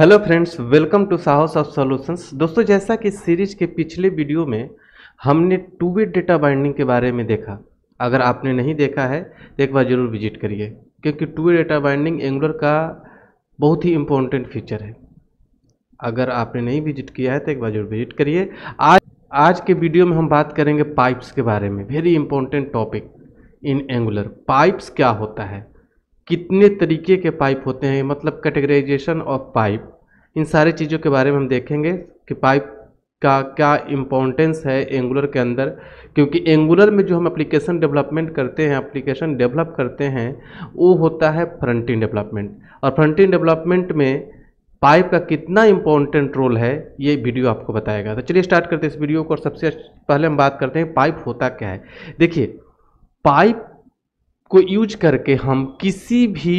hello friends welcome to Sahas of solutions दोस्तों जैसा कि सीरीज के पिछले वीडियो में हमने टू वे डेटा बाइंडिंग के बारे में देखा अगर आपने नहीं देखा है तो एक बार ज़रूर विजिट करिए क्योंकि two way data binding Angular का बहुत ही इम्पोर्टेंट फीचर है अगर आपने नहीं विजिट किया है तो एक बार जरूर विजिट करिए आज आज के वीडियो में हम बात करेंगे पाइप्स के बारे में very important topic in Angular pipes क्या होता है कितने तरीके के पाइप होते हैं मतलब कैटेगराइजेशन ऑफ पाइप इन सारी चीज़ों के बारे में हम देखेंगे कि पाइप का क्या इम्पोर्टेंस है एंगुलर के अंदर क्योंकि एंगुलर में जो हम एप्लीकेशन डेवलपमेंट करते हैं एप्लीकेशन डेवलप करते हैं वो होता है फ्रंटिन डेवलपमेंट और फ्रंटिन डेवलपमेंट में पाइप का कितना इम्पोर्टेंट रोल है ये वीडियो आपको बताएगा तो चलिए स्टार्ट करते हैं इस वीडियो को और सबसे पहले हम बात करते हैं पाइप होता क्या है देखिए पाइप को यूज करके हम किसी भी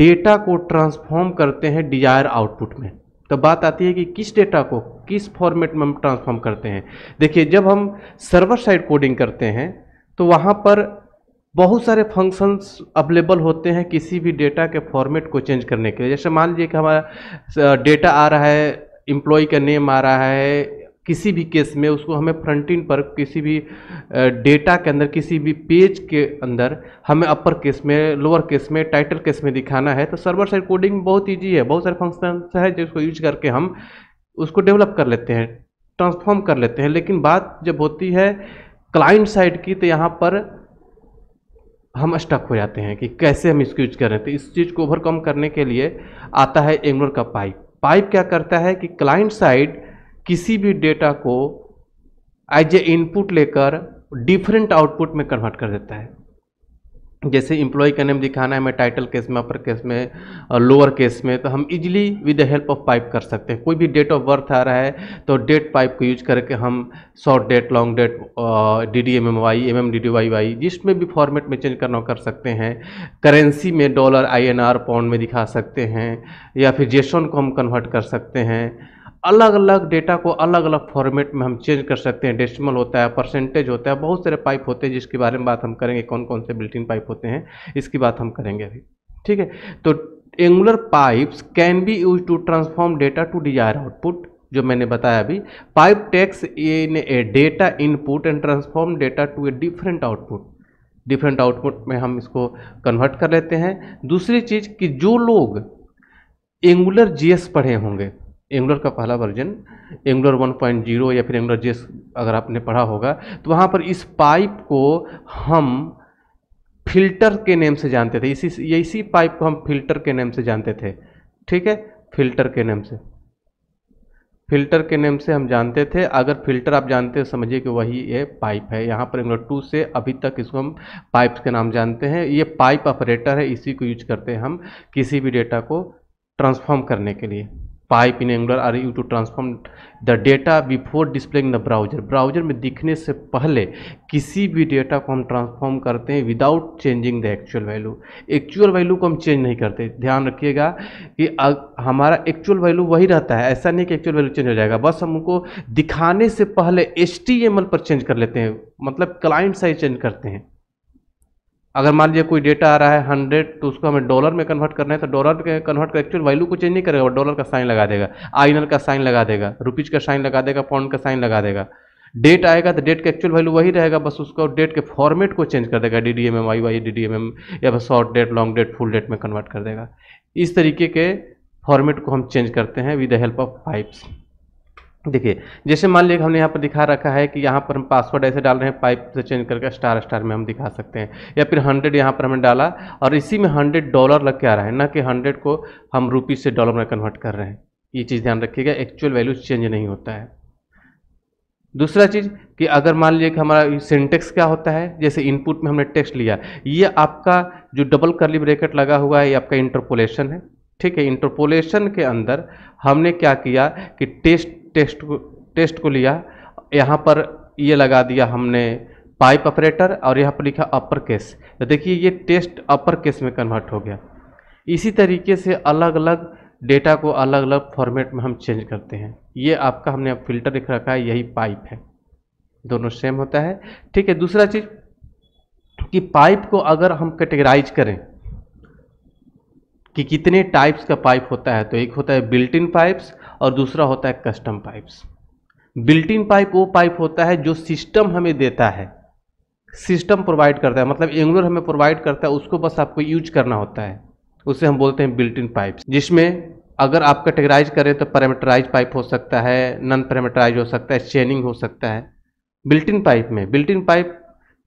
डेटा को ट्रांसफॉर्म करते हैं डिजायर आउटपुट में तो बात आती है कि किस डेटा को किस फॉर्मेट में हम ट्रांसफॉर्म करते हैं देखिए जब हम सर्वर साइड कोडिंग करते हैं तो वहाँ पर बहुत सारे फंक्शंस अवेलेबल होते हैं किसी भी डेटा के फॉर्मेट को चेंज करने के लिए जैसे मान लीजिए कि हमारा डेटा आ रहा है एम्प्लॉय का नेम आ रहा है किसी भी केस में उसको हमें फ्रंट इन पर किसी भी डेटा के अंदर किसी भी पेज के अंदर हमें अपर केस में लोअर केस में टाइटल केस में दिखाना है तो सर्वर साइड कोडिंग बहुत ईजी है बहुत सारे फंक्शन है जिसको यूज करके हम उसको डेवलप कर लेते हैं ट्रांसफॉर्म कर लेते हैं लेकिन बात जब होती है क्लाइंट साइड की तो यहाँ पर हम स्टक हो जाते हैं कि कैसे हम इसको यूज करें तो इस चीज़ को ओवरकम करने के लिए आता है एंगुलर का पाइप पाइप क्या करता है कि क्लाइंट साइड किसी भी डेटा को एज ए इनपुट लेकर डिफरेंट आउटपुट में कन्वर्ट कर देता है जैसे इम्प्लॉय का नेम दिखाना है हमें टाइटल केस में अपर केस में लोअर केस में तो हम easily with the help of pipe कर सकते हैं कोई भी डेट ऑफ बर्थ आ रहा है तो डेट पाइप को यूज करके हम short date long date D D M M Y M M D D Y Y जिसमें भी फॉर्मेट में चेंज करना कर सकते हैं करेंसी में dollar I N R pound में दिखा सकते हैं या फिर जेसन को हम कन्वर्ट कर सकते हैं अलग अलग डेटा को अलग अलग फॉर्मेट में हम चेंज कर सकते हैं डेसिमल होता है परसेंटेज होता है बहुत सारे पाइप होते हैं जिसके बारे में बात हम करेंगे कौन कौन से बिल्टिन पाइप होते हैं इसकी बात हम करेंगे अभी ठीक है तो Angular pipes can be use to transform data to desire output जो मैंने बताया अभी pipe takes in a data input and transform data to a different output different output में हम इसको कन्वर्ट कर लेते हैं दूसरी चीज़ कि जो लोग एंगुलर जीएस पढ़े होंगे एंगुलर का पहला वर्जन एंगुलर 1.0 या फिर एंगुलर जेस अगर आपने पढ़ा होगा तो वहाँ पर इस पाइप को हम फिल्टर के नेम से जानते थे इसी ये इसी पाइप को हम फिल्टर के नेम से जानते थे ठीक है फिल्टर के नेम से फिल्टर के नेम से हम जानते थे अगर फिल्टर आप जानते हैं समझिए कि वही ये पाइप है यहाँ पर एंगुलर टू से अभी तक इसको हम पाइप के नाम जानते हैं ये पाइप ऑपरेटर है इसी को यूज करते हैं हम किसी भी डेटा को ट्रांसफॉर्म करने के लिए pipe in Angular are use to transform the data before displaying the browser browser में दिखने से पहले किसी भी डेटा को हम ट्रांसफॉर्म करते हैं without changing the actual value actual value को हम चेंज नहीं करते ध्यान रखिएगा कि हमारा एक्चुअल वैल्यू वही रहता है ऐसा नहीं कि एक्चुअल वैल्यू चेंज हो जाएगा बस हम उनको दिखाने से पहले एच पर चेंज कर लेते हैं मतलब क्लाइंट साइज चेंज करते हैं अगर मान लीजिए कोई डेटा आ रहा है हंड्रेड तो उसको हमें डॉलर में कन्वर्ट करना है तो डॉलर के कन्वर्ट कर एक्चुअल वैल्यू को चेंज नहीं करेगा डॉलर का साइन लगा देगा आइनर का साइन लगा देगा रुपीज़ का साइन लगा देगा पाउंड का साइन लगा देगा डेट आएगा तो डेट का एक्चुअल वैल्यू वही रहेगा बस उसको डेट के फॉर्मेट को चेंज कर देगा D D M M Y Y D D M M या फिर short date long date full date में कन्वर्ट कर देगा इस तरीके के फॉर्मेट को हम चेंज करते हैं with the help of pipes देखिए जैसे मान लीजिए हमने यहाँ पर दिखा रखा है कि यहाँ पर हम पासवर्ड ऐसे डाल रहे हैं पाइप से चेंज करके स्टार स्टार में हम दिखा सकते हैं या फिर हंड्रेड यहाँ पर हमने डाला और इसी में हंड्रेड डॉलर लग के आ रहा है ना कि हंड्रेड को हम रुपीज़ से डॉलर में कन्वर्ट कर रहे हैं ये चीज़ ध्यान रखिएगा एक्चुअल वैल्यू चेंज नहीं होता है दूसरा चीज़ कि अगर मान लीजिए कि हमारा सिंटेक्स क्या होता है जैसे इनपुट में हमने टेक्स्ट लिया ये आपका जो डबल करली ब्रेकेट लगा हुआ है ये आपका इंटरपोलेशन है ठीक है इंटरपोलेशन के अंदर हमने क्या किया कि टेस्ट टेस्ट को टेस्ट को लिया यहाँ पर ये लगा दिया हमने पाइप ऑपरेटर और यहाँ पर लिखा अपर केस तो देखिए ये टेस्ट अपर केस में कन्वर्ट हो गया इसी तरीके से अलग अलग डेटा को अलग अलग फॉर्मेट में हम चेंज करते हैं ये आपका हमने अब फिल्टर लिख रखा है यही पाइप है दोनों सेम होता है ठीक है दूसरा चीज़ कि पाइप को अगर हम कैटेगराइज करें कि कितने टाइप्स का पाइप होता है तो एक होता है बिल्ट इन पाइप्स और दूसरा होता है custom pipes built in pipe वो पाइप होता है जो सिस्टम हमें देता है सिस्टम प्रोवाइड करता है मतलब एंगुलर हमें प्रोवाइड करता है उसको बस आपको यूज करना होता है उसे हम बोलते हैं बिल्ट इन पाइप्स जिसमें अगर आप कैटेगराइज करें तो पैरामीटराइज पाइप हो सकता है नॉन पैरामीटराइज हो सकता है चेनिंग हो सकता है बिल्ट इन पाइप में बिल्ट इन पाइप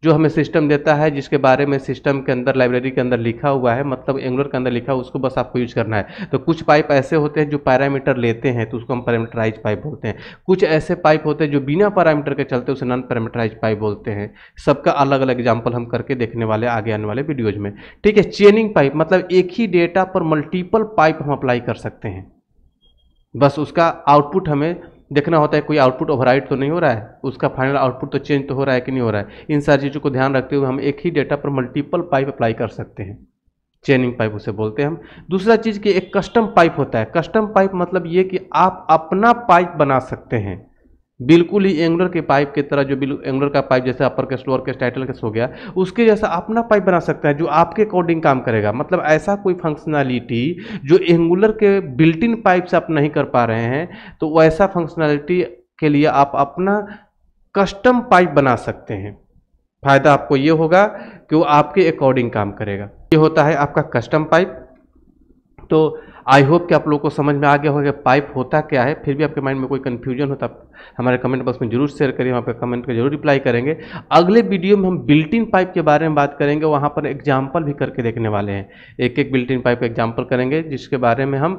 जो हमें सिस्टम देता है जिसके बारे में सिस्टम के अंदर लाइब्रेरी के अंदर लिखा हुआ है मतलब एंगुलर के अंदर लिखा हुआ उसको बस आपको यूज करना है तो कुछ पाइप ऐसे होते हैं जो पैरामीटर लेते हैं तो उसको हम पैरामीटराइज पाइप बोलते हैं कुछ ऐसे पाइप होते हैं जो बिना पैरामीटर के चलते उसे नॉन पैरामीटराइज पाइप बोलते हैं सबका अलग अलग एग्जाम्पल हम करके देखने वाले आगे आने वाले वीडियोज में ठीक है चेनिंग पाइप मतलब एक ही डेटा पर मल्टीपल पाइप हम अप्लाई कर सकते हैं बस उसका आउटपुट हमें देखना होता है कोई आउटपुट ओवरराइट तो नहीं हो रहा है उसका फाइनल आउटपुट तो चेंज तो हो रहा है कि नहीं हो रहा है इन सारी चीज़ों को ध्यान रखते हुए हम एक ही डेटा पर मल्टीपल पाइप अप्लाई कर सकते हैं चेनिंग पाइप उसे बोलते हैं हम दूसरा चीज़ कि एक कस्टम पाइप होता है कस्टम पाइप मतलब ये कि आप अपना पाइप बना सकते हैं बिल्कुल ही एंगुलर के पाइप की तरह जो एंगुलर का पाइप जैसे upper case lower case title case हो गया उसके जैसा अपना पाइप बना सकता है जो आपके अकॉर्डिंग काम करेगा मतलब ऐसा कोई फंक्शनैलिटी जो एंगुलर के बिल्ट इन पाइप से आप नहीं कर पा रहे हैं तो वैसा फंक्शनैलिटी के लिए आप अपना कस्टम पाइप बना सकते हैं फ़ायदा आपको ये होगा कि वो आपके अकॉर्डिंग काम करेगा ये होता है आपका कस्टम पाइप तो आई होप कि आप लोगों को समझ में आ गया होगा कि पाइप होता क्या है फिर भी आपके माइंड में कोई कन्फ्यूजन होता तो आप हमारे कमेंट बॉक्स में जरूर शेयर करें वहाँ पर कमेंट का जरूर रिप्लाई करेंगे अगले वीडियो में हम बिल्ट इन पाइप के बारे में बात करेंगे वहाँ पर एग्जाम्पल भी करके देखने वाले हैं एक एक बिल्ट इन पाइप का एग्जाम्पल करेंगे जिसके बारे में हम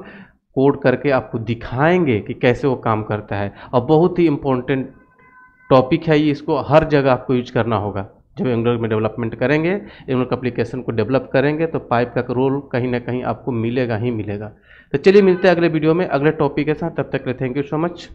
कोड करके आपको दिखाएंगे कि कैसे वो काम करता है और बहुत ही इम्पोर्टेंट टॉपिक है ये इसको हर जगह आपको यूज करना होगा जब एंगुलर में डेवलपमेंट करेंगे एंगुलर एप्लीकेशन को डेवलप करेंगे तो पाइप का रोल कहीं ना कहीं आपको मिलेगा ही मिलेगा तो चलिए मिलते हैं अगले वीडियो में अगले टॉपिक के साथ तब तक के लिए थैंक यू सो मच